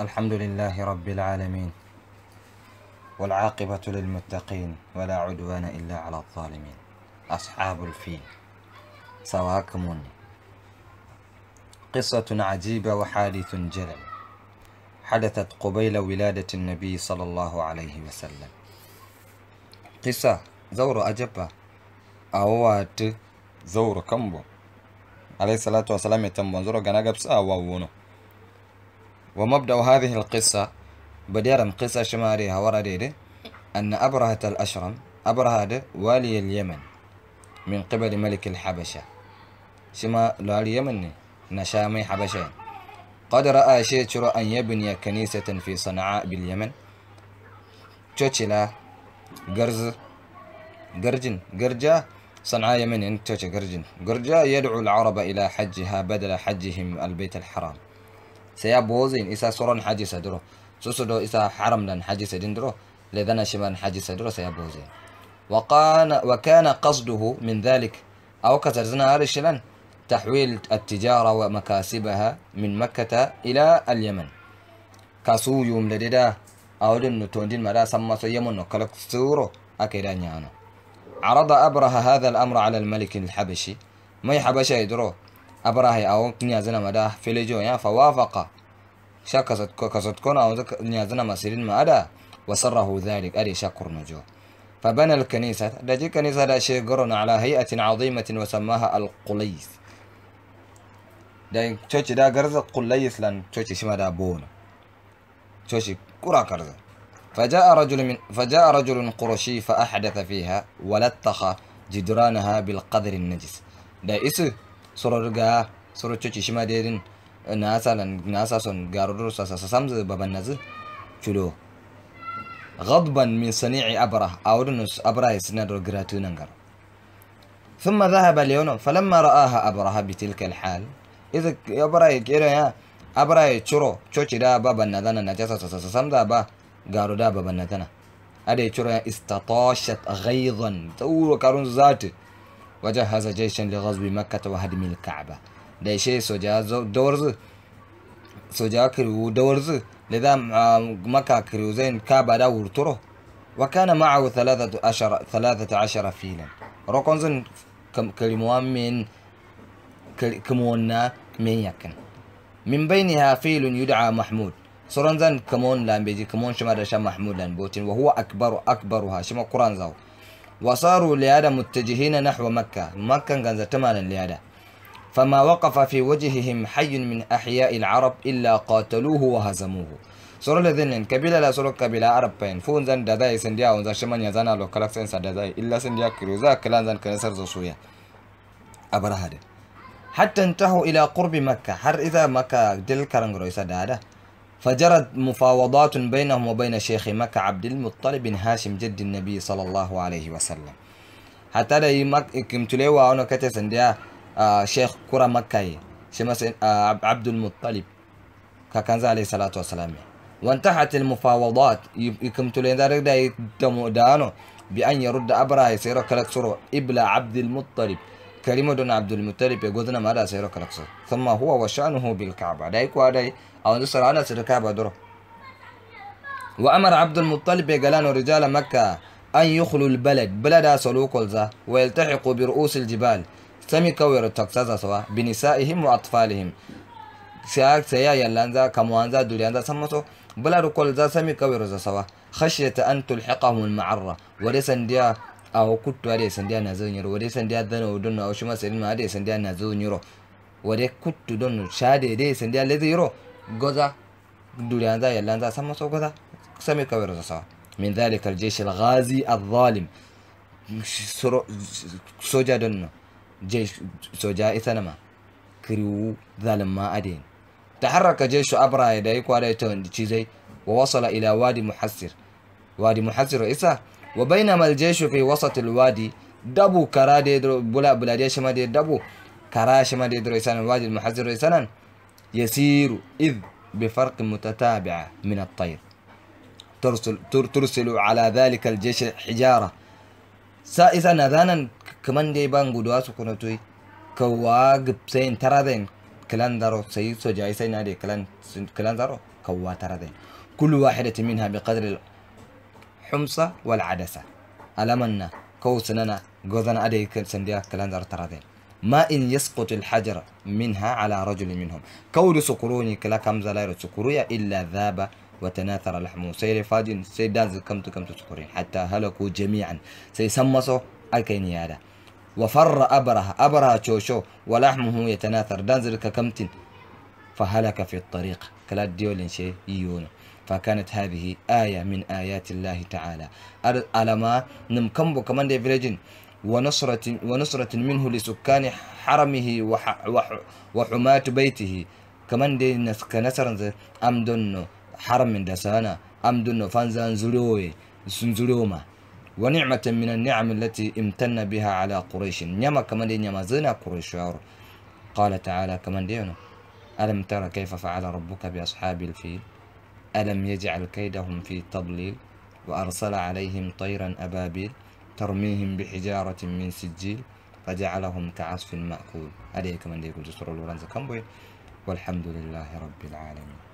الحمد لله رب العالمين والعاقبة للمتقين ولا عدوان إلا على الظالمين أصحاب الفيل سواكمون قصة عجيبة وحادث جلل حدثت قبيل ولادة النبي صلى الله عليه وسلم قصة زور أجبة أوات زور كمبو عليه الصلاة والسلام يتم زور غناغبس أواونو ومبدأ هذه القصة بديرم قصة شمالية ورا أن أبرهة الأشرم أبرهة والي اليمن من قبل ملك الحبشة شما لالي يمني نشامي حبشة قد رأى شيتشرو أن يبني كنيسة في صنعاء باليمن تشيلا قرز قرجن قرجا صنعاء يمن تشوشا قرجن قرجا يدعو العرب إلى حجها بدل حجهم البيت الحرام سيا بوزين إسا soron حاجي سدرو سوسدو إسا حرم لن حاجي سدرو duro شمان حاجي سدرو سيا بوزين وقان وكان قصده من ذلك أو كترزنا رشلا تحويل التجارة ومكاسبها من مكة إلى اليمن كاسو يوم لديدا دن نتوندين ملا سما سيمون نقلق سورو أكيدا نيانو عرض أبره هذا الأمر على الملك الحبشي ما يحبش يدرو أبراهي أو نيازنا مدا فيلجو يا فوافق شاك كسدكون أو نيازنا مسيرين ما أدا وصره ذلك أري شكر نجو فبنى الكنيسة دجي كنيسة دا شيغرون على هيئة عظيمة وسماها القليس دا تشوشي دا غرزة قليس لان تشوشي شما دا بون تشوشي كرا كرزة فجاء رجل من فجاء رجل قرشي فأحدث فيها ولتخ جدرانها بالقدر النجس دا إسو sororgaa sorocho chishima deerin naasalan naasason gaaroror sasasamz babanaz chulo غضبا من صنيع أبره أورنوس أبره سنادر جراتوننجر ثم ذهب ليونو فلما رآها أبره بتلك الحال إذا أبره كيرو يا أبره تشرو تشوشي دا بابا ندانا نجاسا سسسم دا با غارو دا بابا ندانا أدي تشرو استطاشت غيظا تقولوا كارون زاتي وجهز جيشا لغزو مكة وهدم الكعبة دايشي سوجا دورز سوجا كريو دورز لذا مكة كروزين كعبة دور ورطره وكان معه ثلاثة عشر ثلاثة عشر فيلا ركنزن كلموان من كمونا من يكن من بينها فيل يدعى محمود سرنزن كمون لان بيجي كمون شما دشا محمود لان بوتين وهو أكبر أكبرها شما قران زاو وصاروا ليادا متجهين نحو مكة مكة غنزة تمالا ليادا فما وقف في وجههم حي من أحياء العرب إلا قاتلوه وهزموه سورة لذنن كبيلة لا سورة كبيلة عرب بين فون زن دادائي سنديا ونزا شمان يزانا لو كلاك سنسا دادائي إلا سنديا كروزا كلان زن كنسر زوسويا أبرا هاد حتى انتهوا إلى قرب مكة هر إذا مكة دل كرنغ رويسا دادا فجرت مفاوضات بينهم وبين شيخ مكة عبد المطلب بن هاشم جد النبي صلى الله عليه وسلم حتى دا يمك تلوى أنا كتسن ديا آه، شيخ كرة مكة شمس آه، عبد المطلب كان عليه الصلاة والسلام وانتهت المفاوضات يكمتلين ذلك دا يتمو دانو بأن يرد سيرك لك سرو إبلا عبد المطلب كريم دون عبد المطلب يقولنا ماذا سيرك لقصة ثم هو وشأنه بالكعبة دايك داي أو نصر أنا سير الكعبة دره وأمر عبد المطلب يقلان رجال مكة أن يخلوا البلد بلدا سلوك الزه ويلتحقوا برؤوس الجبال سمي كوير تكسازا سوا بنسائهم وأطفالهم سياك سيا يلانزا كموانزا دوليانزا سمتو بلد كلزا سمي كوير سوا خشية أن تلحقهم المعرة ورسن ديا awo kuttu ade sandia nazo nyiro wode sandia dano donno awo shuma selma ade sandia nazo nyiro wode kuttu donno shade ade sandia lezi yiro goza دولانزا يلانزا سما سوغدا سمي كبير سوا من ذلك الجيش الغازي الظالم سرو سوجا دون جيش سوجا إثنما كريو ظالم ما أدين تحرك جيش أبرا يدايك وعلى تون ووصل إلى وادي محسر وادي محسر إسا وبينما الجيش في وسط الوادي دبو كرا ديدرو بلا بلادية شما دي دبو كرا شما ديدرو إسان الوادي المحزر إسانا يسير إذ بفرق متتابعة من الطير ترسل, تر ترسل على ذلك الجيش حجارة سائسا نذانا كمان دي بانغو دواسو كنتوي كواغب بسين ترادين كلان دارو سيسو جايسين سين كلان كلان دارو كوا ترادين كل واحدة منها بقدر حمصة والعدسة ألمنا كوسننا غوزن أدي سنديا كلندر ترادين ما إن يسقط الحجر منها على رجل منهم كود سكروني كلا كم زلاير سقرويا إلا ذاب وتناثر لحمه سير فاجن سيدان كم كم تسكرين حتى هلكوا جميعا سيسمسوا أكين يادا وفر أبره أبره تشوشو ولحمه يتناثر دانزل ككمتن فهلك في الطريق كلا ديولين شي يونو فكانت هذه آية من آيات الله تعالى على ما نمكمبو كمان دي فيليجين ونصرة, ونصرة منه لسكان حرمه وح وح وحماة بيته كمان دي نسكنسر أم دون حرم من دسانا أم دون فانزان زلوي سنزلوما ونعمة من النعم التي امتن بها على قريش نعمة كمان دي نعمة زينا قريش قال تعالى كمان دي ألم ترى كيف فعل ربك بأصحاب الفيل ألم يجعل كيدهم في تضليل وأرسل عليهم طيرا أبابيل ترميهم بحجارة من سجيل فجعلهم كعصف مأكول عليكم أن يقول جسر الورنز والحمد لله رب العالمين